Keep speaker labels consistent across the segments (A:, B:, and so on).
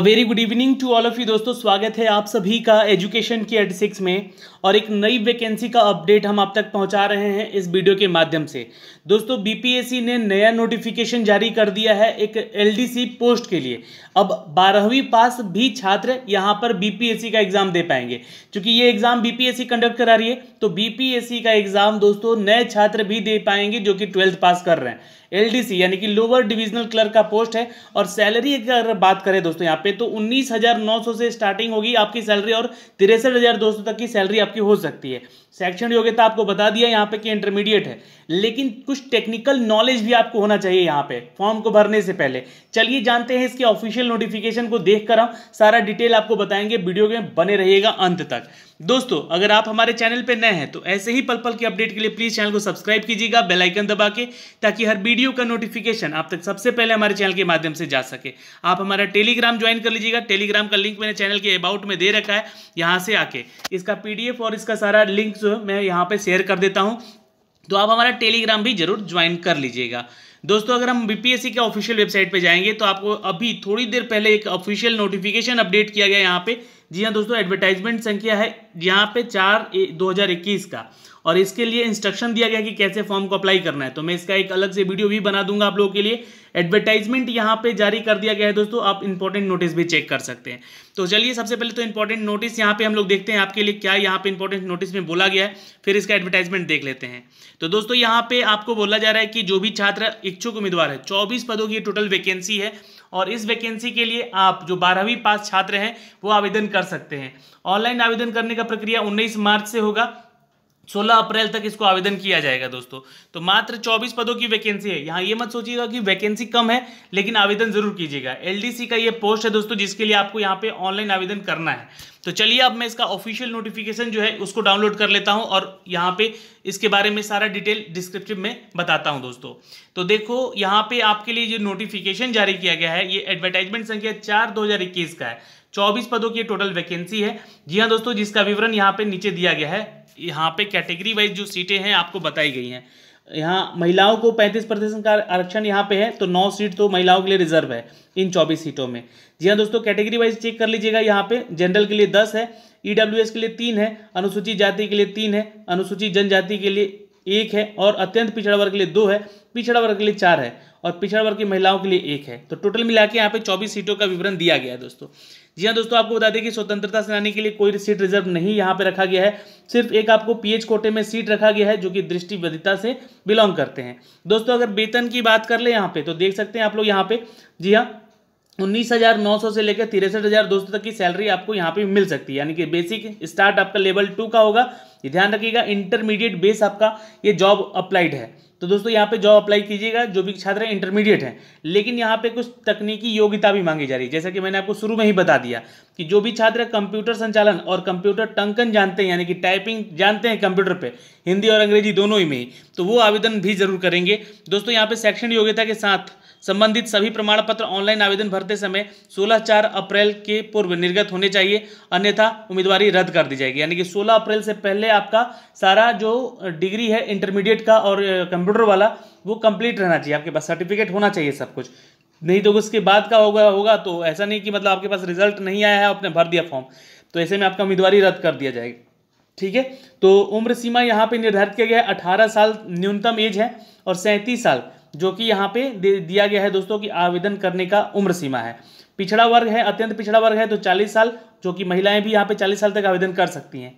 A: very good evening to all of you दोस्तों स्वागत है आप सभी का एजुकेशन की एड सिक्स में और एक नई वैकेंसी का अपडेट हम आप तक पहुंचा रहे हैं इस वीडियो के माध्यम से दोस्तों बीपीएससी ने नया नोटिफिकेशन जारी कर दिया है एक एलडीसी पोस्ट के लिए अब बारहवीं पास भी छात्र यहां पर बीपीएससी का एग्जाम दे पाएंगे क्योंकि ये एग्जाम बीपीएससी कंडक्ट करा रही है तो बीपीएससी का एग्जाम दोस्तों नए छात्र भी दे पाएंगे जो कि ट्वेल्थ पास कर रहे हैं एलडीसी यानी कि लोअर डिविजनल क्लर्क का पोस्ट है और सैलरी अगर बात करें दोस्तों यहाँ पे तो उन्नीस से स्टार्टिंग होगी आपकी सैलरी और तिरसठ हजार तक की सैलरी आपकी हो सकती है शैक्षण योग्यता आपको बता दिया यहाँ पे कि इंटरमीडिएट है लेकिन कुछ टेक्निकल नॉलेज भी आपको होना चाहिए यहाँ पे फॉर्म को भरने से पहले चलिए जानते हैं इसके ऑफिशियल नोटिफिकेशन को देख कर हम सारा डिटेल आपको बताएंगे वीडियो में बने रहिएगा अंत तक दोस्तों अगर आप हमारे चैनल पर नए हैं तो ऐसे ही पल पल की अपडेट के लिए प्लीज चैनल को सब्सक्राइब कीजिएगा बेलाइकन दबा के ताकि हर वीडियो वीडियो का नोटिफिकेशन आप तक सबसे पहले हमारे चैनल के माध्यम से जा सके आप हमारा टेलीग्राम ज्वाइन कर लीजिएगा टेलीग्राम का लिंक मैंने चैनल के अबाउट में दे रखा है यहाँ से आके इसका पीडीएफ और इसका सारा लिंक जो मैं यहाँ पर शेयर कर देता हूँ तो आप हमारा टेलीग्राम भी जरूर ज्वाइन कर लीजिएगा दोस्तों अगर हम बीपीएससी के ऑफिशियल वेबसाइट पे जाएंगे तो आपको अभी थोड़ी देर पहले एक ऑफिशियल नोटिफिकेशन अपडेट किया गया यहाँ पे जी हाँ दोस्तों एडवर्टाइजमेंट संख्या है यहाँ पे चार दो हज़ार इक्कीस का और इसके लिए इंस्ट्रक्शन दिया गया कि कैसे फॉर्म को अप्लाई करना है तो मैं इसका एक अलग से वीडियो भी बना दूंगा आप लोगों के लिए एडवर्टाइजमेंट यहाँ पे जारी कर दिया गया है दोस्तों आप इंपॉर्टेंट नोटिस भी चेक कर सकते हैं तो चलिए सबसे पहले तो इंपॉर्टेंट नोटिस यहाँ पे हम लोग देखते हैं आपके लिए क्या यहाँ पे इंपॉर्टेंट नोटिस में बोला गया है फिर इसका एडवर्टाइजमेंट देख लेते हैं तो दोस्तों यहाँ पे आपको बोला जा रहा है कि जो भी छात्र इच्छुक उम्मीदवार है चौबीस पदों की टोटल वैकेंसी है और इस वैकेंसी के लिए आप जो बारहवीं पास छात्र हैं वो आवेदन कर सकते हैं ऑनलाइन आवेदन करने का प्रक्रिया उन्नीस मार्च से होगा सोलह अप्रैल तक इसको आवेदन किया जाएगा दोस्तों तो मात्र चौबीस पदों की वैकेंसी है यहाँ ये मत सोचिएगा कि वैकेंसी कम है लेकिन आवेदन जरूर कीजिएगा एलडीसी का ये पोस्ट है दोस्तों जिसके लिए आपको यहाँ पे ऑनलाइन आवेदन करना है तो चलिए अब मैं इसका ऑफिशियल नोटिफिकेशन जो है उसको डाउनलोड कर लेता हूँ और यहाँ पे इसके बारे में सारा डिटेल डिस्क्रिप्टिव में बताता हूँ दोस्तों तो देखो यहाँ पे आपके लिए जो नोटिफिकेशन जारी किया गया है ये एडवर्टाइजमेंट संख्या चार दो का है चौबीस पदों की टोटल वैकेंसी है जी हाँ दोस्तों जिसका विवरण यहाँ पे नीचे दिया गया है यहाँ पे कैटेगरी वाइज जो सीटें हैं आपको बताई गई हैं यहाँ महिलाओं को 35 प्रतिशत का आरक्षण यहाँ पे है तो 9 सीट तो महिलाओं के लिए रिजर्व है इन 24 सीटों में जी हाँ दोस्तों कैटेगरी वाइज चेक कर लीजिएगा यहाँ पे जनरल के लिए 10 है ईडब्ल्यूएस के लिए तीन है अनुसूचित जाति के लिए तीन है अनुसूचित जनजाति के लिए एक है और अत्यंत पिछड़ा वर्ग के लिए दो है पिछड़ा वर्ग के लिए चार है और पिछड़ा वर्ग की महिलाओं के लिए एक है तो टोटल मिला के यहाँ पे चौबीस सीटों का विवरण दिया गया है दोस्तों जी हाँ दोस्तों आपको बता दें कि स्वतंत्रता सेनानी के लिए कोई सीट रिजर्व नहीं यहाँ पे रखा गया है सिर्फ एक आपको पीएच कोटे में सीट रखा गया है जो कि दृष्टिवधिता से बिलोंग करते हैं दोस्तों अगर वेतन की बात कर ले यहाँ पे तो देख सकते हैं आप लोग यहाँ पे जी हाँ उन्नीस हज़ार नौ सौ से लेकर तिरसठ हज़ार दो सौ तक की सैलरी आपको यहाँ पे मिल सकती है यानी कि बेसिक स्टार्ट आपका लेवल टू का होगा ध्यान रखिएगा इंटरमीडिएट बेस आपका ये जॉब अप्लाइड है तो दोस्तों यहाँ पे जॉब अप्लाई कीजिएगा जो भी छात्र इंटरमीडिएट हैं लेकिन यहाँ पे कुछ तकनीकी योग्यता भी मांगी जा रही है जैसा कि मैंने आपको शुरू में ही बता दिया कि जो भी छात्र कंप्यूटर संचालन और कंप्यूटर टंकन जानते हैं यानी कि टाइपिंग जानते हैं कंप्यूटर पे हिंदी और अंग्रेजी दोनों ही में तो वो आवेदन भी जरूर करेंगे दोस्तों यहाँ पे सेक्शन योग्यता के साथ संबंधित सभी प्रमाण पत्र ऑनलाइन आवेदन भरते समय सोलह चार अप्रैल के पूर्व निर्गत होने चाहिए अन्यथा उम्मीदवारी रद्द कर दी जाएगी यानी कि सोलह अप्रैल से पहले आपका सारा जो डिग्री है इंटरमीडिएट का और कंप्यूटर वाला वो कंप्लीट रहना चाहिए आपके पास सर्टिफिकेट होना चाहिए सब कुछ नहीं तो उसके बाद का होगा होगा तो ऐसा नहीं कि मतलब आपके पास रिजल्ट नहीं आया है आपने भर दिया फॉर्म तो ऐसे में आपका उम्मीदवारी रद्द कर दिया जाएगा ठीक है तो उम्र सीमा यहाँ पे निर्धारित किया गया है अठारह साल न्यूनतम एज है और सैंतीस साल जो कि यहाँ पे दिया गया है दोस्तों कि आवेदन करने का उम्र सीमा है पिछड़ा वर्ग है अत्यंत पिछड़ा वर्ग है तो 40 साल जो कि महिलाएं भी यहाँ पे 40 साल तक आवेदन कर सकती हैं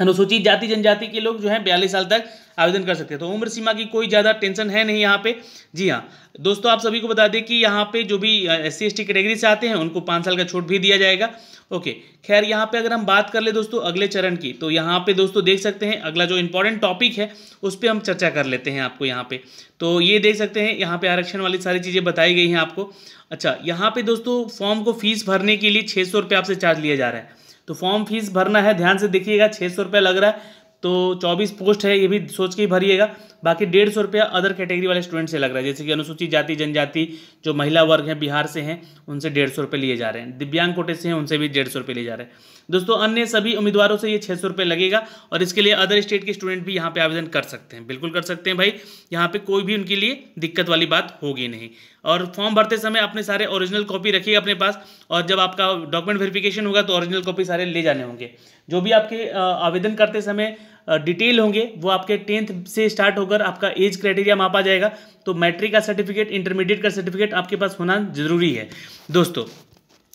A: अनुसूचित जाति जनजाति के लोग जो है बयालीस साल तक आवेदन कर सकते हैं तो उम्र सीमा की कोई ज़्यादा टेंशन है नहीं यहाँ पे जी हाँ दोस्तों आप सभी को बता दें कि यहाँ पे जो भी एस सी कैटेगरी से आते हैं उनको पाँच साल का छूट भी दिया जाएगा ओके खैर यहाँ पे अगर हम बात कर ले दोस्तों अगले चरण की तो यहाँ पे दोस्तों देख सकते हैं अगला जो इंपॉर्टेंट टॉपिक है उस पर हम चर्चा कर लेते हैं आपको यहाँ पे तो ये देख सकते हैं यहाँ पे आरक्षण वाली सारी चीज़ें बताई गई हैं आपको अच्छा यहाँ पे दोस्तों फॉर्म को फीस भरने के लिए छः सौ आपसे चार्ज लिया जा रहा है तो फॉर्म फीस भरना है ध्यान से देखिएगा छः सौ रुपया लग रहा है तो 24 पोस्ट है ये भी सोच के ही भरिएगा बाकी डेढ़ सौ रुपया अदर कैटेगरी वाले स्टूडेंट से लग रहा है जैसे कि अनुसूचित जाति जनजाति जो महिला वर्ग हैं बिहार से हैं उनसे डेढ़ सौ रुपये लिए जा रहे हैं दिव्यांग कोटे से हैं उनसे भी डेढ़ सौ रुपये लिए जा रहे हैं दोस्तों अन्य सभी उम्मीदवारों से ये छः सौ रुपये लगेगा और इसके लिए अदर स्टेट के स्टूडेंट भी यहाँ पर आवेदन कर सकते हैं बिल्कुल कर सकते हैं भाई यहाँ पर कोई भी उनके लिए दिक्कत वाली बात होगी नहीं और फॉर्म भरते समय अपने सारे ओरिजिनल कॉपी रखिए अपने पास और जब आपका डॉक्यूमेंट वेरिफिकेशन होगा तो ओरिजिनल कॉपी सारे ले जाने होंगे जो भी आपके आवेदन करते समय डिटेल होंगे वो आपके टेंथ से स्टार्ट होकर आपका एज क्राइटेरिया मापा जाएगा तो मैट्रिक का सर्टिफिकेट इंटरमीडिएट का सर्टिफिकेट आपके पास होना जरूरी है दोस्तों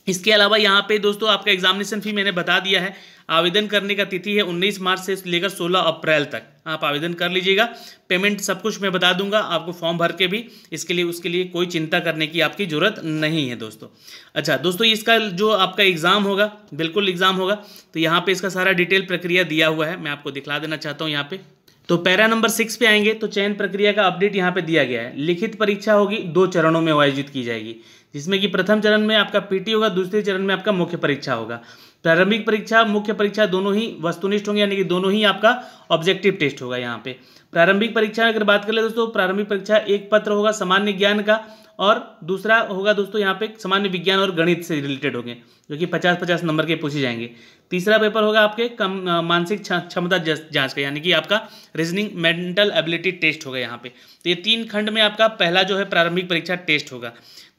A: इसके अलावा यहाँ पे दोस्तों आपका एग्जामिनेशन फ़ी मैंने बता दिया है आवेदन करने का तिथि है 19 मार्च से लेकर 16 अप्रैल तक आप आवेदन कर लीजिएगा पेमेंट सब कुछ मैं बता दूंगा आपको फॉर्म भर के भी इसके लिए उसके लिए कोई चिंता करने की आपकी ज़रूरत नहीं है दोस्तों अच्छा दोस्तों इसका जो आपका एग्ज़ाम होगा बिल्कुल एग्ज़ाम होगा तो यहाँ पर इसका सारा डिटेल प्रक्रिया दिया हुआ है मैं आपको दिखला देना चाहता हूँ यहाँ पर तो पैरा नंबर सिक्स पे आएंगे तो चयन प्रक्रिया का अपडेट यहाँ पे दिया गया है लिखित परीक्षा होगी दो चरणों में आयोजित की जाएगी जिसमें कि प्रथम चरण में आपका पीटी होगा दूसरे चरण में आपका मुख्य परीक्षा होगा प्रारंभिक परीक्षा मुख्य परीक्षा दोनों ही वस्तुनिष्ठ होंगे यानी कि दोनों ही आपका ऑब्जेक्टिव टेस्ट होगा यहाँ पे प्रारंभिक परीक्षा अगर बात कर ले दोस्तों प्रारंभिक परीक्षा एक पत्र होगा सामान्य ज्ञान का और दूसरा होगा दोस्तों यहाँ पे सामान्य विज्ञान और गणित से रिलेटेड होंगे जो कि पचास पचास नंबर के पूछे जाएंगे तीसरा पेपर होगा आपके कम मानसिक क्षमता जांच का यानी कि आपका रीजनिंग मेंटल एबिलिटी टेस्ट होगा यहाँ पे तो ये तीन खंड में आपका पहला जो है प्रारंभिक परीक्षा टेस्ट होगा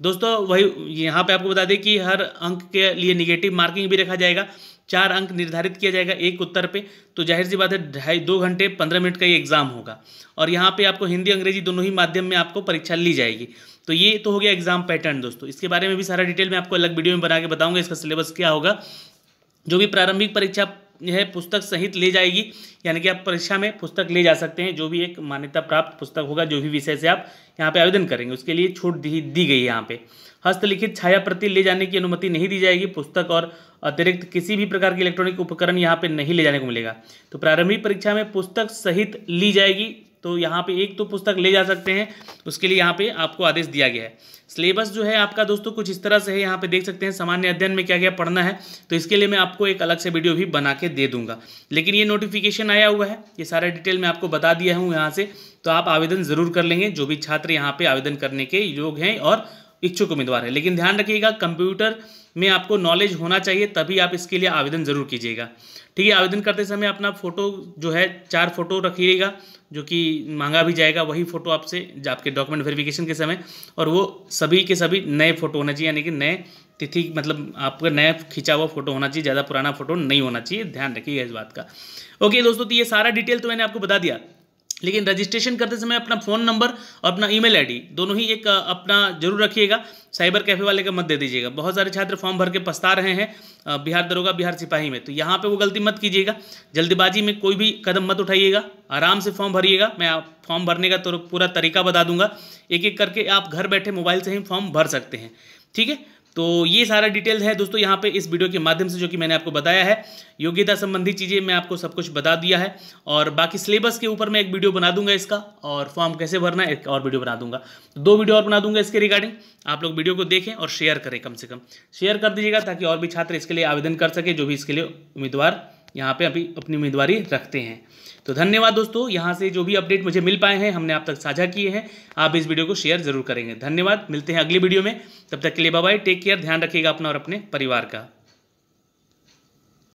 A: दोस्तों वही यहाँ पे आपको बता दें कि हर अंक के लिए निगेटिव मार्किंग भी रखा जाएगा चार अंक निर्धारित किया जाएगा एक उत्तर पे तो जाहिर सी बात है ढाई दो घंटे पंद्रह मिनट का ये एग्ज़ाम होगा और यहाँ पे आपको हिंदी अंग्रेजी दोनों ही माध्यम में आपको परीक्षा ली जाएगी तो ये तो हो गया एग्ज़ाम पैटर्न दोस्तों इसके बारे में भी सारा डिटेल मैं आपको अलग वीडियो में बना के बताऊँगा इसका सिलेबस क्या होगा जो भी प्रारंभिक परीक्षा यह पुस्तक सहित ले जाएगी यानी कि आप परीक्षा में पुस्तक ले जा सकते हैं जो भी एक मान्यता प्राप्त पुस्तक होगा जो भी विषय से आप यहाँ पे आवेदन करेंगे उसके लिए छूट दी दी गई है यहाँ पे हस्तलिखित छाया प्रति ले जाने की अनुमति नहीं दी जाएगी पुस्तक और अतिरिक्त किसी भी प्रकार के इलेक्ट्रॉनिक उपकरण यहाँ पे नहीं ले जाने को मिलेगा तो प्रारंभिक परीक्षा में पुस्तक सहित ली जाएगी तो यहाँ पे एक तो पुस्तक ले जा सकते हैं उसके लिए यहाँ पे आपको आदेश दिया गया है सिलेबस जो है आपका दोस्तों कुछ इस तरह से है यहाँ पे देख सकते हैं सामान्य अध्ययन में क्या क्या पढ़ना है तो इसके लिए मैं आपको एक अलग से वीडियो भी बना के दे दूंगा लेकिन ये नोटिफिकेशन आया हुआ है ये सारे डिटेल मैं आपको बता दिया हूँ यहाँ से तो आप आवेदन ज़रूर कर लेंगे जो भी छात्र यहाँ पे आवेदन करने के योग हैं और इच्छुक उम्मीदवार है लेकिन ध्यान रखिएगा कंप्यूटर में आपको नॉलेज होना चाहिए तभी आप इसके लिए आवेदन ज़रूर कीजिएगा ठीक है आवेदन करते समय अपना फ़ोटो जो है चार फ़ोटो रखिएगा जो कि मांगा भी जाएगा वही फ़ोटो आपसे आपके डॉक्यूमेंट वेरिफिकेशन के समय और वो सभी के सभी नए फ़ोटो होना चाहिए यानी कि नए तिथि मतलब आपका नया खिंचा हुआ फोटो होना चाहिए ज़्यादा पुराना फोटो नहीं होना चाहिए ध्यान रखिएगा इस बात का ओके दोस्तों तो ये सारा डिटेल तो मैंने आपको बता दिया लेकिन रजिस्ट्रेशन करते समय अपना फ़ोन नंबर और अपना ईमेल आईडी दोनों ही एक अपना जरूर रखिएगा साइबर कैफे वाले का मत दे दीजिएगा बहुत सारे छात्र फॉर्म भर के पछता रहे हैं बिहार दरोगा बिहार सिपाही में तो यहाँ पे वो गलती मत कीजिएगा जल्दबाजी में कोई भी कदम मत उठाइएगा आराम से फॉर्म भरिएगा मैं आप फॉर्म भरने का तो पूरा तरीका बता दूंगा एक एक करके आप घर बैठे मोबाइल से ही फॉर्म भर सकते हैं ठीक है तो ये सारा डिटेल्स है दोस्तों यहाँ पे इस वीडियो के माध्यम से जो कि मैंने आपको बताया है योग्यता संबंधी चीज़ें मैं आपको सब कुछ बता दिया है और बाकी सिलेबस के ऊपर मैं एक वीडियो बना दूंगा इसका और फॉर्म कैसे भरना है एक और वीडियो बना दूंगा तो दो वीडियो और बना दूंगा इसके रिगार्डिंग आप लोग वीडियो को देखें और शेयर करें कम से कम शेयर कर दीजिएगा ताकि और भी छात्र इसके लिए आवेदन कर सके जो भी इसके लिए उम्मीदवार यहाँ पे अभी अपनी उम्मीदवारी रखते हैं तो धन्यवाद दोस्तों यहाँ से जो भी अपडेट मुझे मिल पाए हैं हमने आप तक साझा किए हैं आप इस वीडियो को शेयर जरूर करेंगे धन्यवाद मिलते हैं अगली वीडियो में तब तक के लिए बाय टेक केयर ध्यान रखिएगा अपना और अपने परिवार का